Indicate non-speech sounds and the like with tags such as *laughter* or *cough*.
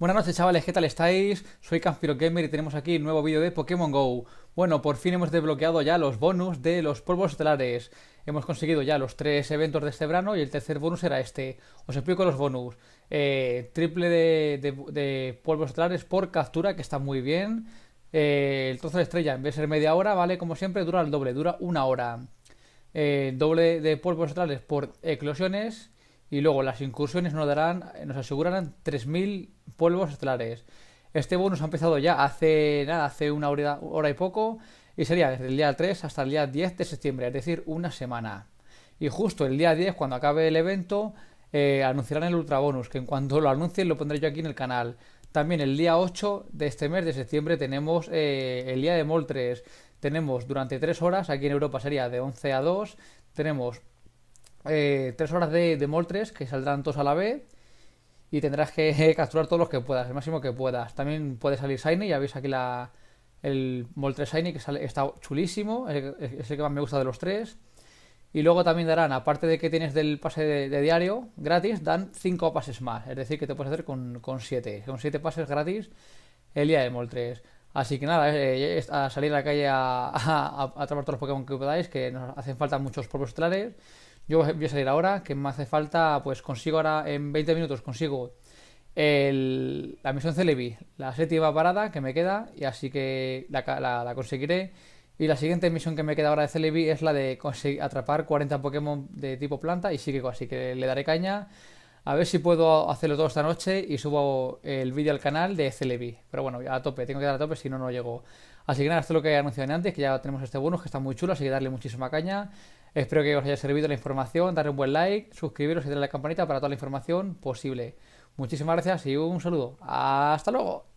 Buenas noches chavales, ¿qué tal estáis? Soy Campiro Gamer y tenemos aquí un nuevo vídeo de Pokémon GO. Bueno, por fin hemos desbloqueado ya los bonus de los polvos estelares. Hemos conseguido ya los tres eventos de este verano y el tercer bonus era este. Os explico los bonus. Eh, triple de, polvos estelares por captura, que está muy bien. Eh, el trozo de estrella, en vez de ser media hora, ¿vale? Como siempre, dura el doble, dura una hora. Eh, doble de polvos estelares por eclosiones y luego las incursiones nos darán, nos asegurarán 3.000 polvos estelares. Este bonus ha empezado ya hace nada, hace una hora, y poco, y sería desde el día 3 hasta el día 10 de septiembre, es decir, una semana. Y justo el día 10, cuando acabe el evento, eh, anunciarán el ultra bonus, que en cuanto lo anuncien lo pondré yo aquí en el canal. También el día 8 de este mes de septiembre tenemos eh, el día de Moltres. Tenemos durante 3 horas, aquí en Europa sería de 11 a 2, tenemos eh, tres horas de, de moltres que saldrán todos a la vez y tendrás que *laughs* capturar todos los que puedas, el máximo que puedas. También puede salir Shiny, ya veis aquí la, el Moltres Shiny que sale, está chulísimo, es el que más me gusta de los tres. Y luego también darán, aparte de que tienes del pase de, diario gratis, dan cinco pases más, es decir, que te puedes hacer con siete con siete pases gratis el día de Moltres. Así que nada, eh, a salir a la calle a, *laughs* trabar todos los Pokémon que podáis, que nos hacen falta muchos polvos estelares. Yo voy a salir ahora, que me hace falta, pues consigo ahora, en 20 minutos consigo la misión Celebi, la séptima parada que me queda, y así que la, conseguiré. Y la siguiente misión que me queda ahora de Celebi es la de conseguir atrapar 40 Pokémon de tipo planta y psíquico, así que le daré caña. A ver si puedo hacerlo todo esta noche y subo el vídeo al canal de Celebi. Pero bueno, a tope, tengo que dar a tope, si no, no llego. Así que nada, esto es lo que he anunciado antes, que ya tenemos este bonus que está muy chulo, así que darle muchísima caña. Espero que os haya servido la información, darle un buen like, suscribiros y darle a la campanita para toda la información posible. Muchísimas gracias y un saludo. Hasta luego.